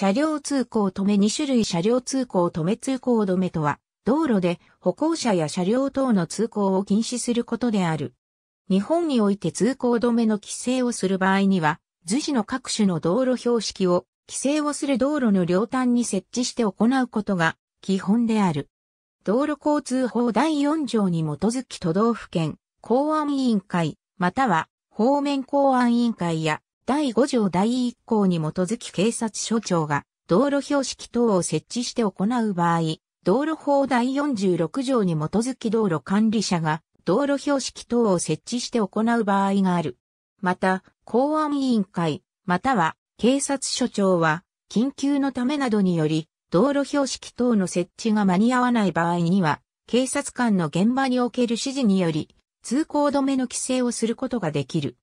車両通行止め2種類車両通行止め通行止めとは、道路で歩行者や車両等の通行を禁止することである。日本において通行止めの規制をする場合には、図示の各種の道路標識を規制をする道路の両端に設置して行うことが基本である。道路交通法第4条に基づき都道府県公安委員会または方面公安委員会や第5条第1項に基づき警察署長が道路標識等を設置して行う場合、道路法第46条に基づき道路管理者が道路標識等を設置して行う場合がある。また、公安委員会、または警察署長は緊急のためなどにより道路標識等の設置が間に合わない場合には、警察官の現場における指示により、通行止めの規制をすることができる。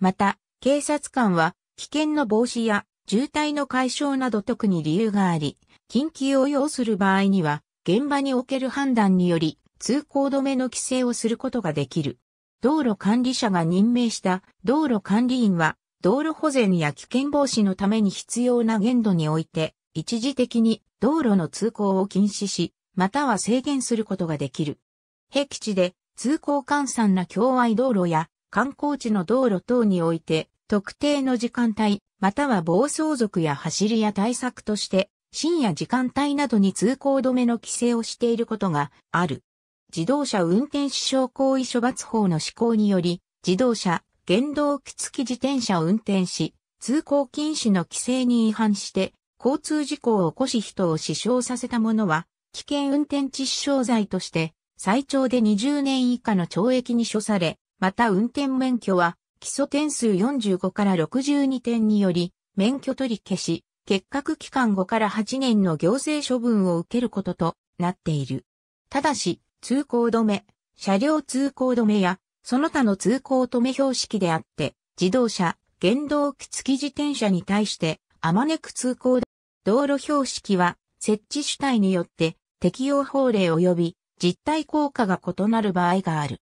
また、警察官は危険の防止や渋滞の解消など特に理由があり、緊急を要する場合には、現場における判断により、通行止めの規制をすることができる。道路管理者が任命した道路管理員は、道路保全や危険防止のために必要な限度において、一時的に道路の通行を禁止し、または制限することができる。僻地で通行換算な境外道路や観光地の道路等において、特定の時間帯、または暴走族や走り屋対策として、深夜時間帯などに通行止めの規制をしていることがある。自動車運転死傷行為処罰法の施行により、自動車、原動機付き自転車を運転し、通行禁止の規制に違反して、交通事故を起こし人を死傷させた者は、危険運転致死傷罪として、最長で20年以下の懲役に処され、また運転免許は基礎点数45から62点により、免許取り消し、結核期間5から8年の行政処分を受けることとなっている。ただし、通行止め、車両通行止めや、その他の通行止め標識であって、自動車、原動機付き自転車に対して、あまねく通行道路標識は、設置主体によって適用法令及び実態効果が異なる場合がある。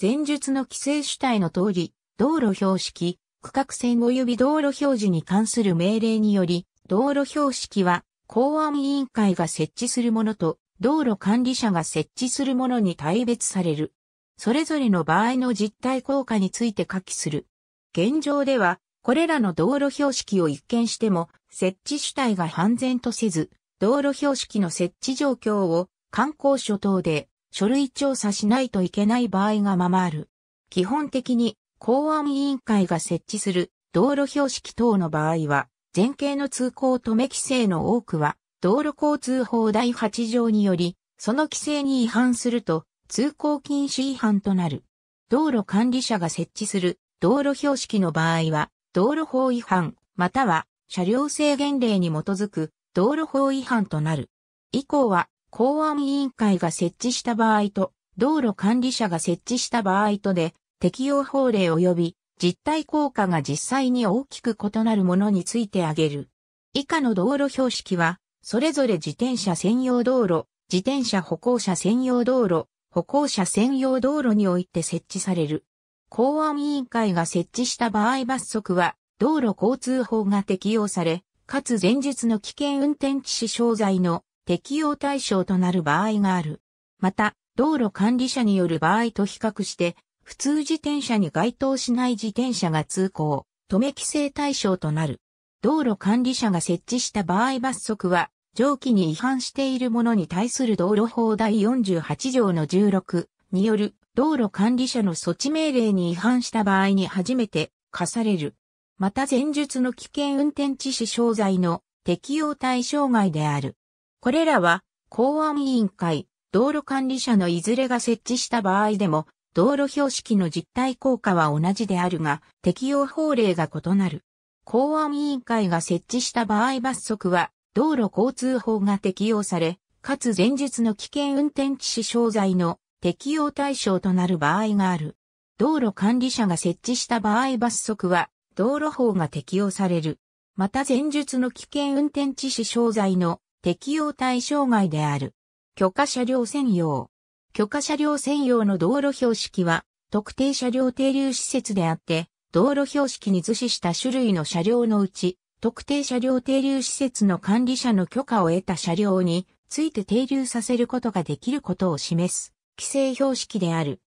前述の規制主体の通り、道路標識、区画線及び道路表示に関する命令により、道路標識は公安委員会が設置するものと道路管理者が設置するものに対別される。それぞれの場合の実態効果について可記する。現状では、これらの道路標識を一見しても、設置主体が判然とせず、道路標識の設置状況を観光所等で書類調査しないといけない場合がままある。基本的に公安委員会が設置する道路標識等の場合は、前景の通行止め規制の多くは、道路交通法第8条により、その規制に違反すると、通行禁止違反となる。道路管理者が設置する道路標識の場合は、道路法違反、または車両制限令に基づく道路法違反となる。以降は、公安委員会が設置した場合と、道路管理者が設置した場合とで、適用法令及び実態効果が実際に大きく異なるものについて挙げる。以下の道路標識は、それぞれ自転車専用道路、自転車歩行者専用道路、歩行者専用道路において設置される。公安委員会が設置した場合罰則は、道路交通法が適用され、かつ前述の危険運転致死傷罪の適用対象となる場合がある。また、道路管理者による場合と比較して、普通自転車に該当しない自転車が通行、止め規制対象となる。道路管理者が設置した場合罰則は、上記に違反しているものに対する道路法第48条の16による道路管理者の措置命令に違反した場合に初めて課される。また前述の危険運転致死傷罪の適用対象外である。これらは公安委員会、道路管理者のいずれが設置した場合でも道路標識の実態効果は同じであるが、適用法令が異なる。公安委員会が設置した場合罰則は、道路交通法が適用され、かつ前述の危険運転致死傷罪の適用対象となる場合がある。道路管理者が設置した場合罰則は、道路法が適用される。また前述の危険運転致死傷罪の適用対象外である。許可車両専用。許可車両専用の道路標識は、特定車両停留施設であって、道路標識に図示した種類の車両のうち、特定車両停留施設の管理者の許可を得た車両について停留させることができることを示す規制標識である。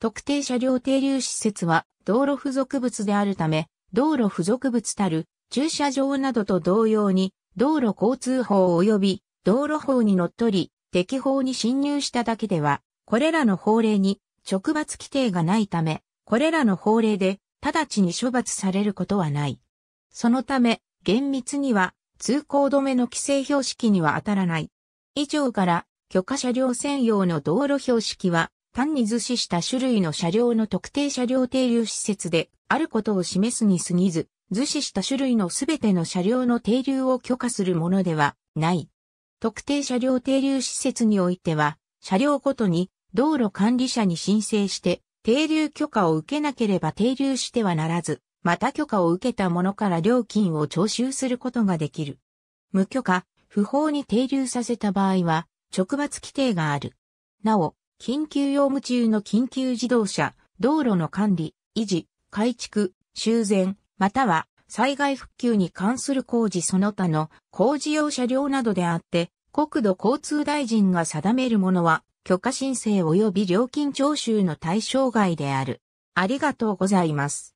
特定車両停留施設は道路付属物であるため、道路付属物たる駐車場などと同様に道路交通法及び道路法にのっとり、適法に侵入しただけではこれらの法令に直罰規定がないため、これらの法令で直ちに処罰されることはない。そのため、厳密には通行止めの規制標識には当たらない。以上から、許可車両専用の道路標識は、単に図示した種類の車両の特定車両停留施設であることを示すに過ぎず、図示した種類のすべての車両の停留を許可するものではない。特定車両停留施設においては、車両ごとに道路管理者に申請して、停留許可を受けなければ停留してはならず、また許可を受けた者から料金を徴収することができる。無許可、不法に停留させた場合は、直罰規定がある。なお、緊急用務中の緊急自動車、道路の管理、維持、改築、修繕、または災害復旧に関する工事その他の工事用車両などであって、国土交通大臣が定めるものは許可申請及び料金徴収の対象外である。ありがとうございます。